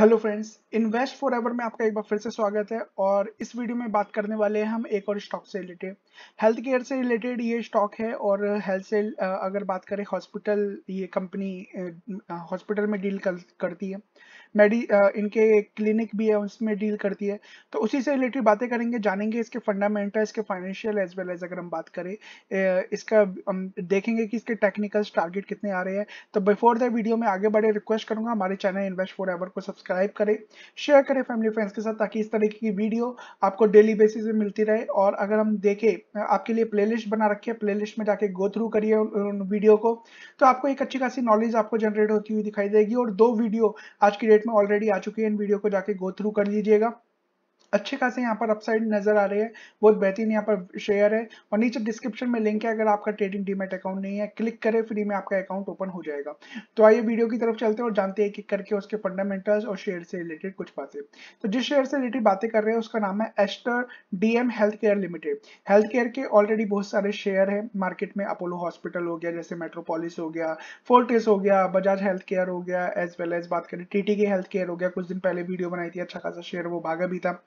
hello friends Invest Forever में आपका एक बार फिर से स्वागत है और इस वीडियो में बात करने वाले हैं हम एक और स्टॉक से रिलेटेड हेल्थ केयर से रिलेटेड ये स्टॉक है और हेल्थ से अगर बात करें हॉस्पिटल ये कंपनी हॉस्पिटल में डील कर, करती है मेडी इनके क्लिनिक भी है उसमें डील करती है तो उसी से रिलेटेड बातें करेंगे जानेंगे इसके फंडामेंटल इसके फाइनेंशियल एज वेल एज अगर हम बात करें इसका हम देखेंगे कि इसके टेक्निकल टारगेट कितने आ रहे हैं तो बिफोर द वीडियो में आगे बढ़े रिक्वेस्ट करूंगा हमारे चैनल इन्वेस्ट फॉर एवर को सब्सक्राइब करें शेयर करें फैमिली फ्रेंड्स के साथ ताकि इस तरीके की वीडियो आपको डेली बेसिस पे मिलती रहे और अगर हम देखें आपके लिए प्ले बना रखी है प्लेलिस्ट में जाके गो थ्रू करिए उन वीडियो को तो आपको एक अच्छी खासी नॉलेज आपको जनरेट होती हुई दिखाई देगी और दो वीडियो आज की डेट अपडेट में ऑलरेडी आ चुकी है इन वीडियो को जाके गो थ्रू कर लीजिएगा अच्छे खासे यहाँ पर अपसाइड नजर आ रही है बहुत बेहतरीन यहाँ पर शेयर है और नीचे डिस्क्रिप्शन में लिंक है अगर आपका ट्रेडिंग डीमेट अकाउंट नहीं है क्लिक करें फ्री में आपका अकाउंट ओपन हो जाएगा तो आइए वीडियो की तरफ चलते हैं और जानते हैं कि करके उसके फंडामेंटल्स और शेयर से रिलेटेड कुछ बातें तो जिस शेयर से रिलेटेड बातें कर रहे हैं उसका नाम है Aster DM health care limited health care के ऑलरेडी बहुत सारे शेयर है मार्केट में अपोलो हॉस्पिटल हो गया जैसे मेट्रोपोलिस हो गया फोर्टिस हो गया बजाज हेल्थ केयर हो गया एज वेल एज बात करें टीटी के हेल्थ केयर हो गया कुछ दिन पहले वीडियो बनाई थी अच्छा खासा शेयर वो भागा भी था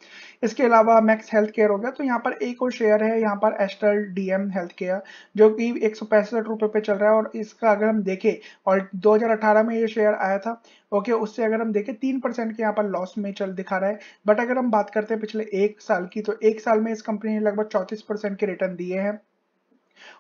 इसके अलावा मैक्स हेल्थ केयर हो गया तो यहाँ पर एक और शेयर है यहाँ पर एस्टल डीएम हेल्थ केयर जो कि एक सौ पैंसठ रुपये पे चल रहा है और इसका अगर हम देखें और 2018 में ये शेयर आया था ओके उससे अगर हम देखें तीन परसेंट के यहाँ पर लॉस में चल दिखा रहा है बट अगर हम बात करते हैं पिछले एक साल की तो एक साल में इस कंपनी ने लगभग चौंतीस परसेंट के रिटर्न दिए हैं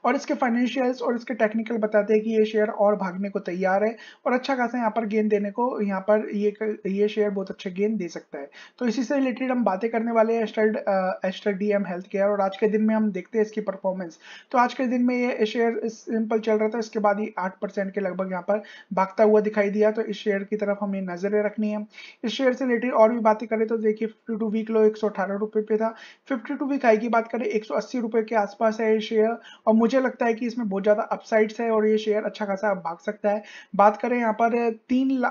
और इसके फाइनेंशियल्स और इसके टेक्निकल बताते हैं कि ये शेयर और भागने को तैयार है और अच्छा खासा यहाँ पर गेन देने को यहाँ पर ये ये शेयर बहुत अच्छे गेन दे सकता है तो इसी से रिलेटेड हम बातें करने वाले हैं Aster Aster D M health care और आज के दिन में हम देखते हैं इसकी परफॉर्मेंस तो आज के दिन में ये शेयर सिंपल चल रहा था इसके बाद ही आठ परसेंट के लगभग यहाँ पर भागता हुआ दिखाई दिया तो इस शेयर की तरफ हमें नजरें रखनी है इस शेयर से रिलेटेड और भी बातें करें तो देखिए फिफ्टी टू वीक लो एक सौ अठारह रुपये पे था फिफ्टी टू वीक हाई की बात करें एक सौ अस्सी के आसपास है ये शेयर और मुझे लगता है कि इसमें बहुत ज़्यादा अपसाइड्स है और ये शेयर अच्छा खासा भाग सकता है बात करें यहाँ पर तीन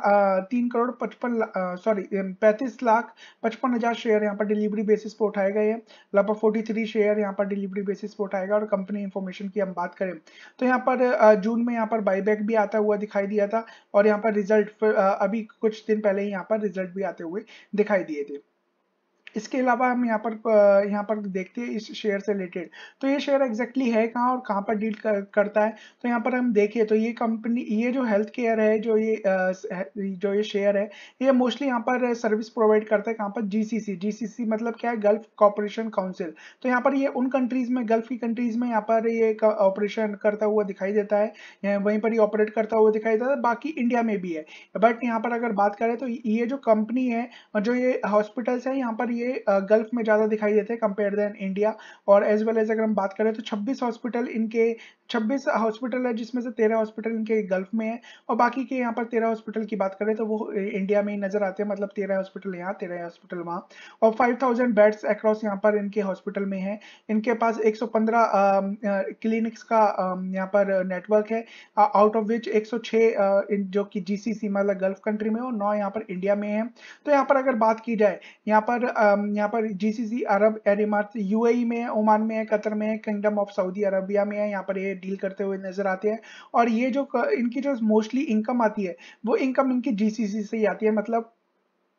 तीन करोड़ पचपन सॉरी पैंतीस लाख पचपन हज़ार शेयर यहाँ पर डिलीवरी बेसिस पर उठाए गए हैं लगभग फोर्टी थ्री शेयर यहाँ पर डिलीवरी बेसिस पर उठाएगा और कंपनी इन्फॉर्मेशन की हम बात करें तो यहाँ पर जून में यहाँ पर बाईबैक भी आता हुआ दिखाई दिया था और यहाँ पर रिजल्ट अभी कुछ दिन पहले ही यहाँ पर रिजल्ट भी आते हुए दिखाई दिए थे इसके अलावा हम यहाँ पर यहाँ पर देखते हैं इस शेयर से रिलेटेड तो ये शेयर एग्जैक्टली है कहाँ और कहाँ पर डील कर, करता है तो यहाँ पर हम देखें तो ये कंपनी ये जो हेल्थ केयर है जो ये जो ये शेयर है ये मोस्टली यहाँ पर सर्विस प्रोवाइड करता है कहाँ पर जीसीसी जीसीसी मतलब क्या है गल्फ कॉपरेशन काउंसिल तो यहाँ पर ये उन कंट्रीज में गल्फ की कंट्रीज में यहाँ पर ये ऑपरेशन करता हुआ दिखाई देता है वहीं पर ये ऑपरेट करता हुआ दिखाई देता है बाकी इंडिया में भी है बट यहाँ पर अगर बात करें तो ये जो कंपनी है जो ये हॉस्पिटल्स है यहाँ पर ये ये गल्फ में ज़्यादा दिखाई देते हैं कंपेयर देन इंडिया और एज वेल एज अगर हम बात करें तो 26 हॉस्पिटल इनके 26 हॉस्पिटल है जिसमें से 13 हॉस्पिटल इनके गल्फ में है और बाकी के यहाँ पर 13 हॉस्पिटल की बात करें तो वो इंडिया में ही नजर आते हैं मतलब 13 हॉस्पिटल यहाँ तेरह हॉस्पिटल वहाँ और 5000 बेड्स अक्रॉस यहाँ पर इनके हॉस्पिटल में है इनके पास 115 क्लिनिक्स का यहाँ पर नेटवर्क है आउट ऑफ विच 106 जो कि जी सी मतलब गल्फ कंट्री में और नौ यहाँ पर इंडिया में है तो यहाँ पर अगर बात की जाए यहाँ पर आ, Um, यहाँ पर जीसीसी अरब यू यूएई e में है ओमान में है कतर में है किंगडम ऑफ सऊदी अरबिया में है यहाँ पर ये डील करते हुए नजर आते हैं और ये जो इनकी जो मोस्टली इनकम आती है वो इनकम इनकी जीसीसी से ही आती है मतलब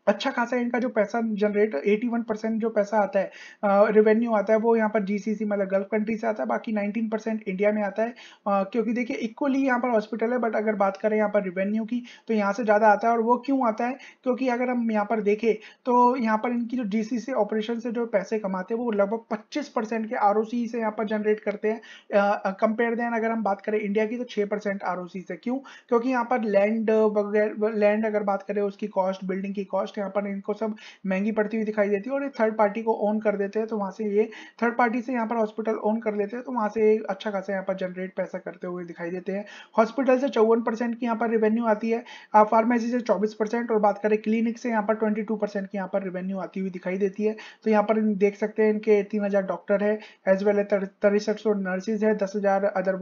अच्छा खासा इनका जो पैसा जनरेट 81 परसेंट जो पैसा आता है रेवेन्यू आता है वो यहाँ पर जीसीसी मतलब गल्फ कंट्री से आता है बाकी 19 परसेंट इंडिया में आता है आ, क्योंकि देखिए इक्वली यहाँ पर हॉस्पिटल है बट अगर बात करें यहाँ पर रेवेन्यू की तो यहाँ से ज़्यादा आता है और वो क्यों आता है क्योंकि अगर हम यहाँ पर देखें तो यहाँ पर इनकी जो जी ऑपरेशन से जो पैसे कमाते हैं वो लगभग पच्चीस के आर से यहाँ पर जनरेट करते हैं कंपेयर देन अगर हम बात करें इंडिया की तो छः परसेंट से क्यों क्योंकि यहाँ पर लैंड वगैरह लैंड अगर बात करें उसकी कॉस्ट बिल्डिंग की कॉस्ट कॉस्ट यहाँ पर इनको सब महंगी पड़ती हुई दिखाई देती है और ये थर्ड पार्टी को ओन कर देते हैं तो वहाँ से ये थर्ड पार्टी से यहाँ पर हॉस्पिटल ओन कर लेते हैं तो वहाँ से अच्छा खासा यहाँ पर जनरेट पैसा करते हुए दिखाई देते हैं हॉस्पिटल से चौवन की यहाँ पर रेवेन्यू आती है फार्मेसी से चौबीस और बात करें क्लिनिक से यहाँ पर ट्वेंटी की यहाँ पर रेवेन्यू आती हुई दिखाई देती है तो यहाँ पर देख सकते हैं इनके तीन डॉक्टर है एज वेल एज तिरसठ सौ नर्सेज है दस हजार अदर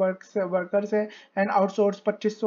वर्कर्स है एंड आउटसोर्स पच्चीस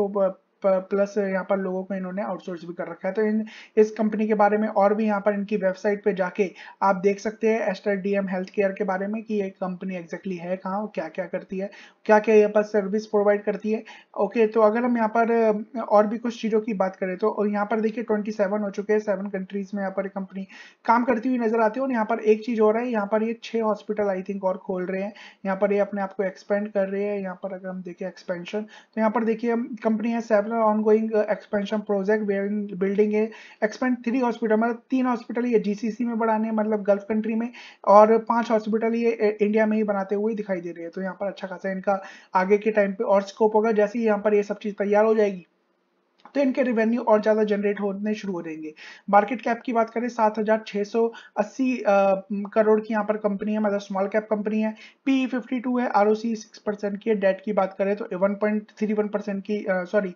प्लस यहाँ पर लोगों को इन्होंने आउटसोर्स भी कर रखा है तो इन इस कंपनी के बारे में और भी यहाँ पर इनकी वेबसाइट पे जाके आप देख सकते हैं एस्टर डीएम हेल्थ केयर के बारे में कि ये कंपनी एग्जैक्टली है कहाँ और क्या क्या करती है क्या क्या यहाँ पर सर्विस प्रोवाइड करती है ओके तो अगर हम यहाँ पर और भी कुछ चीज़ों की बात करें तो यहाँ पर देखिए ट्वेंटी हो चुके हैं सेवन कंट्रीज में यहाँ पर कंपनी काम करती हुई नजर आती है और यहाँ पर एक चीज़ हो रहा है यहाँ पर ये छः हॉस्पिटल आई थिंक और खोल रहे हैं यहाँ पर ये अपने आप को एक्सपेंड कर रहे हैं यहाँ पर अगर हम देखें एक्सपेंशन तो यहाँ पर देखिए कंपनी है seven an ongoing uh, expansion project wherein building a expand three hospital मतलब तीन हॉस्पिटल ये जीसीसी में बढ़ाने मतलब गल्फ कंट्री में और पांच हॉस्पिटल ये इंडिया में ही बनाते हुए दिखाई दे रहे हैं तो यहाँ पर अच्छा खासा इनका आगे के टाइम पे और स्कोप होगा जैसे ही यहाँ पर ये सब चीज़ तैयार हो जाएगी तो इनके रेवेन्यू और ज़्यादा जनरेट होने शुरू हो जाएंगे मार्केट कैप की बात करें सात हजार छह सौ अस्सी करोड़ की यहाँ पर कंपनी है मतलब स्मॉल कैप कंपनी है पी फिफ्टी टू है R O C six percent की है डेट की बात करें तो one point three one percent की सॉरी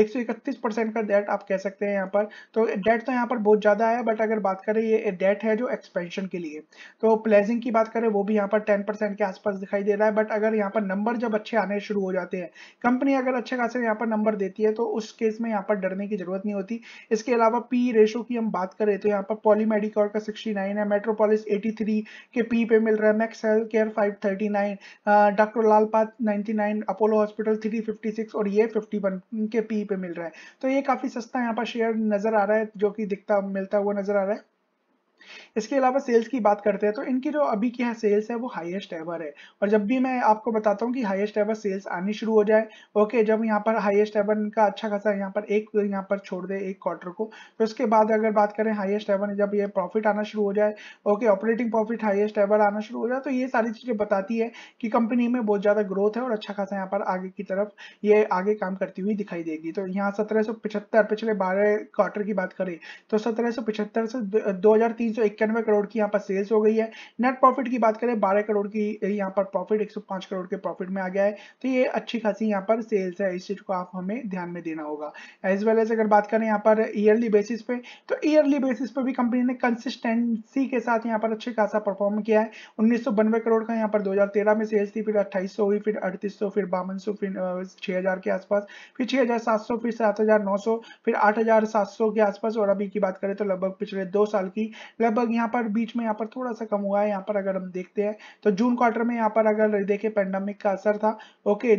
एक सौ इकतीस परसेंट का डेट आप कह सकते हैं यहाँ पर तो डेट तो यहाँ पर बहुत ज़्यादा है बट अगर बात करें ये डेट है जो एक्सपेंशन के लिए तो प्लेजिंग की बात करें वो भी यहाँ पर टेन परसेंट के आसपास दिखाई दे रहा है बट अगर यहाँ पर नंबर जब अच्छे आने शुरू हो जाते हैं कंपनी अगर अच्छे खासे यहाँ पर नंबर देती है तो उस केस में यहाँ पर डरने की जरूरत नहीं होती इसके अलावा पी रेशो की हम बात करें तो यहाँ पर पॉलीमेडिकॉर का 69 है मेट्रोपोलिस 83 के पी पे मिल रहा है Max health care 539 doctor Lal path 99 Apollo hospital 356 और ये 51 के पी पे मिल रहा है तो ये काफी सस्ता यहाँ पर शेयर नजर आ रहा है जो कि दिखता मिलता हुआ नजर आ रहा है इसके अलावा सेल्स की बात करते हैं तो इनकी जो अभी की है सेल्स है वो हाईएस्ट एवर है और जब भी मैं आपको बताता हूँ कि हाईएस्ट एवर सेल्स आनी शुरू हो जाए ओके जब यहाँ पर हाईएस्ट एवर इनका अच्छा खासा यहाँ पर एक यहाँ पर छोड़ दे एक क्वार्टर को तो उसके बाद अगर बात करें हाइएस्ट एवर जब ये प्रॉफिट आना शुरू हो जाए okay operating profit highest ever आना शुरू हो जाए तो ये सारी चीज़ें बताती है कि कंपनी में बहुत ज़्यादा ग्रोथ है और अच्छा खासा यहाँ पर आगे की तरफ ये आगे काम करती हुई दिखाई देगी तो यहाँ सत्रह पिछले बारह क्वार्टर की बात करें तो सत्रह से दो इक्यानवे करोड़ की यहाँ पर सेल्स हो गई है नेट प्रॉफिट की बात करें बारह करोड़ की यहाँ पर प्रॉफिट एक करोड़ के प्रॉफिट में आ गया है तो ये अच्छी खासी यहाँ पर सेल्स है इस चीज को आप हमें ध्यान में देना होगा एज वेल एज अगर बात करें यहाँ पर ईयरली बेसिस पे तो ईयरली बेसिस पे भी कंपनी ने कंसिस्टेंसी के साथ यहाँ पर अच्छे खासा परफॉर्म किया है उन्नीस करोड़ का यहाँ पर 2013 में सेल्स थी फिर अट्ठाईस हुई फिर अड़तीस फिर बावन फिर छः के आसपास फिर 6700 फिर 7900 फिर 8700 के आसपास और अभी की बात करें तो लगभग पिछले दो साल की लगभग यहाँ पर बीच में यहाँ पर थोड़ा सा कम हुआ है यहाँ पर अगर हम देखते हैं तो जून क्वार्टर में यहाँ पर अगर देखें पेंडेमिक का असर था ओके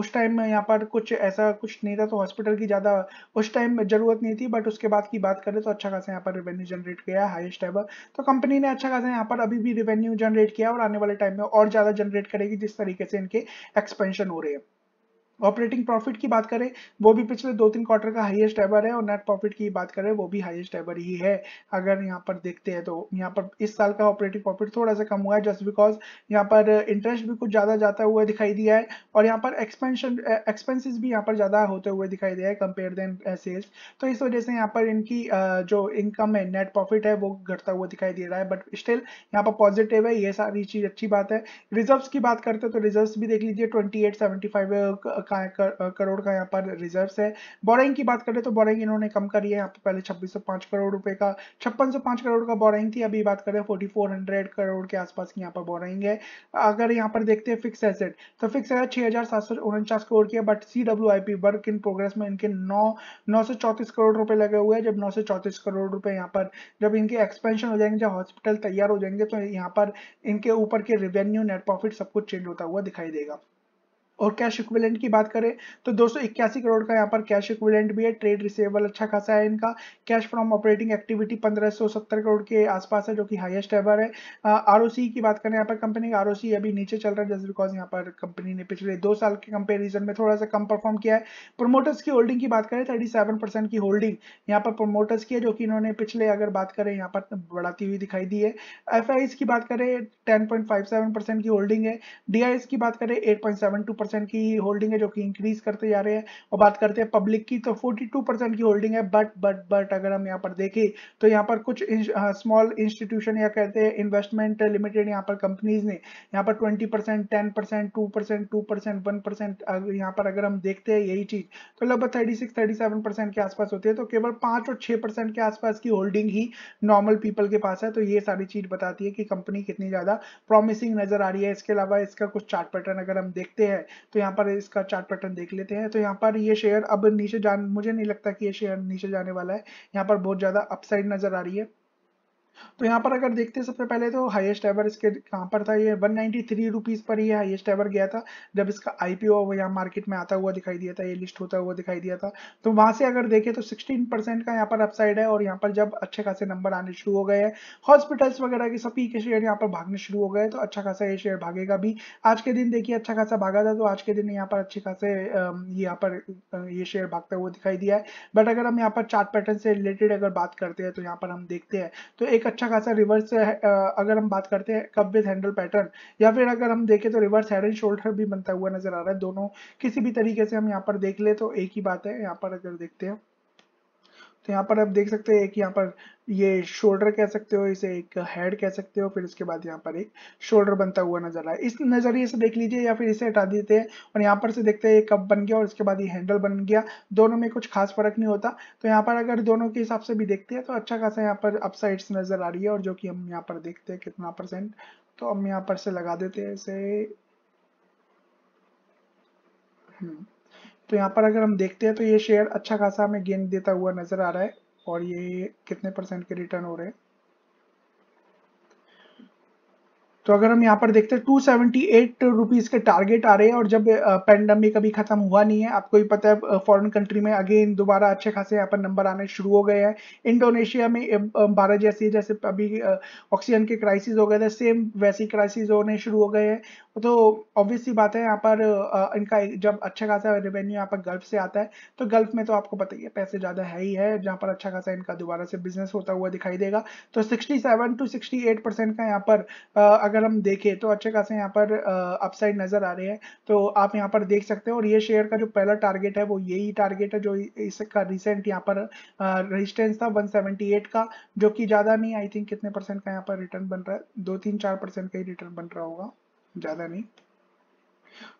उस टाइम में यहाँ पर कुछ ऐसा कुछ नहीं था तो हॉस्पिटल की ज़्यादा उस टाइम जरूरत नहीं थी बट उसके बाद की बात करें तो अच्छा खासा यहाँ पर रेवेन्यू जनरेट किया है हाइस्ट एवर तो कंपनी ने अच्छा खासा यहाँ पर अभी भी रेवेन्यू जनरेट किया और आने वाले टाइम में और ज़्यादा जनरेट करेगी जिस तरीके से इनके एक्सपेंशन हो रहे हैं ऑपरेटिंग प्रॉफिट की बात करें वो भी पिछले दो तीन क्वार्टर का हाईएस्ट एवर है और नेट प्रॉफिट की बात करें वो भी हाईएस्ट एवर ही है अगर यहाँ पर देखते हैं तो यहाँ पर इस साल का ऑपरेटिंग प्रॉफिट थोड़ा सा कम हुआ है जस्ट बिकॉज यहाँ पर इंटरेस्ट भी कुछ ज़्यादा जाता हुआ दिखाई दिया है और यहाँ पर एक्सपेंशन एक्सपेंसिस भी यहाँ पर ज़्यादा होते हुए दिखाई दिया है कंपेयर देन सेल्स तो इस वजह से यहाँ पर इनकी जो इनकम है नेट प्रॉफिट है वो घटता हुआ दिखाई दे रहा है बट स्टिल यहाँ पर पॉजिटिव है ये सारी चीज़ अच्छी बात है रिजर्व की बात करते हैं तो रिजर्व भी देख लीजिए twenty eight seventy five crore का यहाँ पर रिजर्व है बोरिंग की बात करें तो बोरिंग इन्होंने कम करी है यहाँ पर पहले छब्बीस करोड़ रुपए का छप्पन करोड़ का बोरिंग थी अभी बात करें फोर्टी करोड़ के आसपास की यहाँ पर बोरिंग है अगर यहाँ पर देखते हैं फिक्स एसेट तो फिक्स एसेट छह करोड़ की but C work in progress में इनके नौ नौ करोड़ रुपए लगे हुए हैं जब नौ करोड़ रुपए यहाँ पर जब इनके एक्सपेंशन हो जाएंगे जब हॉस्पिटल तैयार हो जाएंगे तो यहाँ पर इनके ऊपर के रेवेन्यू नेट प्रॉफिट सब कुछ चेंज होता हुआ दिखाई देगा और कैश इक्विलेंट की बात करें तो दोस्तों इक्यासी करोड़ का यहाँ पर कैश इक्विलेंट भी है ट्रेड रिसेबल अच्छा खासा है इनका cash from operating activity 1570 crore के आसपास है जो कि हाईएस्ट एवर है आर की बात करें यहाँ पर कंपनी का आर अभी नीचे चल रहा है जस्ट बिकॉज यहाँ पर कंपनी ने पिछले दो साल के कंपेरिजन में थोड़ा सा कम परफॉर्म किया है प्रोमोटर्स की होल्डिंग की बात करें थर्टी की होल्डिंग यहाँ पर प्रोमोटर्स की है जो कि इन्होंने पिछले अगर बात करें यहाँ पर बढ़ाती हुई दिखाई दी है एफ की बात करें टेन की होल्डिंग है डी की बात करें एट परसेंट की होल्डिंग है जो कि इंक्रीज करते जा रहे हैं और बात करते हैं पब्लिक की तो फोर्टी टू परसेंट की होल्डिंग है बट बट बट अगर हम यहाँ पर देखें तो यहाँ पर कुछ स्मॉल इंस्टीट्यूशन हाँ, या कहते हैं इन्वेस्टमेंट लिमिटेड यहाँ पर कंपनीज ने यहाँ पर twenty percent ten percent two percent two percent one percent यहाँ पर अगर हम देखते हैं यही चीज तो लगभग thirty six thirty seven percent के आसपास होती है तो केवल पांच और छह परसेंट के आसपास की होल्डिंग ही नॉर्मल पीपल के पास है तो ये सारी चीज बताती है कि कंपनी कितनी ज्यादा प्रॉमिसिंग नजर आ रही है इसके अलावा इसका कुछ चार्ट पैटर्न अगर हम देखते हैं तो यहाँ पर इसका चार्ट पैटर्न देख लेते हैं तो यहाँ पर ये शेयर अब नीचे जान मुझे नहीं लगता कि ये शेयर नीचे जाने वाला है यहाँ पर बहुत ज़्यादा अपसाइड नज़र आ रही है तो यहाँ पर अगर देखते हैं सबसे पहले तो हाईएस्ट एवर इसके कहाँ पर था ये 193 नाइन्टी पर ही हाईएस्ट एवर गया था जब इसका आईपीओ पी यहाँ मार्केट में आता हुआ दिखाई दिया था ये लिस्ट होता हुआ दिखाई दिया था तो वहाँ से अगर देखें तो 16% परसेंट का यहाँ पर अपसाइड है और यहाँ पर जब अच्छे खासे नंबर आने शुरू हो गए हैं हॉस्पिटल्स वगैरह के सभी के शेयर यहाँ पर भागने शुरू हो गए तो अच्छा खासा ये शेयर भागेगा भी आज के दिन देखिए अच्छा खासा भागा था तो आज के दिन यहाँ पर अच्छे खासे यहाँ पर ये शेयर भागता हुआ दिखाई दिया है बट अगर हम यहाँ पर चार्ट पैटर्न से रिलेटेड अगर बात करते हैं तो यहाँ पर हम देखते हैं तो एक एक अच्छा खासा रिवर्स अगर हम बात करते हैं कब विद हैंडल पैटर्न या फिर अगर हम देखें तो रिवर्स हेड एंड शोल्डर भी बनता हुआ नजर आ रहा है दोनों किसी भी तरीके से हम यहाँ पर देख ले तो एक ही बात है यहाँ पर अगर देखते हैं तो यहाँ पर आप देख सकते हैं कि यहाँ पर ये शोल्डर कह सकते हो इसे एक हेड कह सकते हो फिर उसके बाद यहाँ पर एक शोल्डर बनता हुआ नजर आया इस नजरिए से देख लीजिए या फिर इसे हटा देते हैं और यहाँ पर से देखते हैं ये कप बन गया और इसके बाद ये हैंडल बन गया दोनों में कुछ खास फर्क नहीं होता तो यहाँ पर अगर दोनों के हिसाब से भी देखते हैं तो अच्छा खासा यहाँ पर अपसाइड्स नजर आ रही है और जो कि हम यहाँ पर देखते हैं कितना परसेंट तो हम यहाँ पर से लगा देते हैं इसे हम्म तो यहाँ पर अगर हम देखते हैं तो ये शेयर अच्छा खासा हमें गेन देता हुआ नजर आ रहा है और ये कितने परसेंट के रिटर्न हो रहे हैं तो अगर हम यहाँ पर देखते हैं टू सेवेंटी के टारगेट आ रहे हैं और जब पेंडेमिक अभी खत्म हुआ नहीं है आपको ही पता है फॉरेन कंट्री में अगेन दोबारा अच्छे खासे यहाँ पर नंबर आने शुरू हो गए हैं इंडोनेशिया में भारत जैसे जैसे अभी ऑक्सीजन के क्राइसिस हो गए थे सेम वैसी क्राइसिस होने शुरू हो गए हैं तो ऑब्वियसली बात है यहाँ पर इनका जब अच्छा खासा रेवेन्यू यहाँ पर गल्फ से आता है तो गल्फ में तो आपको पता ही है पैसे ज़्यादा है ही है जहाँ पर अच्छा खासा इनका दोबारा से बिजनेस होता हुआ दिखाई देगा तो 67 टू 68 परसेंट का यहाँ पर अगर हम देखें तो अच्छे खासे यहाँ पर अपसाइड नज़र आ रहे हैं तो आप यहाँ पर देख सकते हैं और ये शेयर का जो पहला टारगेट है वो यही टारगेट है जो इसका रिसेंट यहाँ पर रजिस्टेंस था वन का जो कि ज़्यादा नहीं आई थिंक कितने परसेंट का यहाँ पर रिटर्न बन रहा है दो तीन चार परसेंट का ही रिटर्न बन रहा होगा ज़्यादा नहीं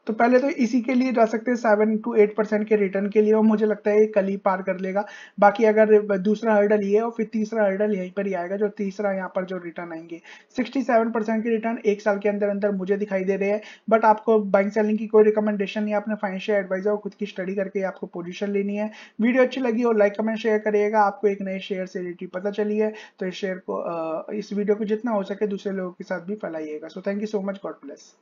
तो पहले तो इसी के लिए जा सकते हैं सेवन टू एट परसेंट के रिटर्न के लिए और मुझे लगता है ये कल ही पार कर लेगा बाकी अगर दूसरा हर्डल ये और फिर तीसरा हर्डल यहीं पर ही आएगा जो तीसरा यहाँ पर जो रिटर्न आएंगे सिक्सटी सेवन परसेंट के रिटर्न एक साल के अंदर अंदर मुझे दिखाई दे रहे हैं बट आपको बाइंग सेलिंग की कोई रिकमेंडेशन नहीं आपने फाइनेंशियल एडवाइजर और खुद की स्टडी करके आपको पोजिशन लेनी है वीडियो अच्छी लगी और लाइक कमेंट शेयर करिएगा आपको एक नए शेयर से रिलेटेड पता चली है तो इस शेयर को इस वीडियो को जितना हो सके दूसरे लोगों के साथ भी फैलाइएगा so thank you so much God bless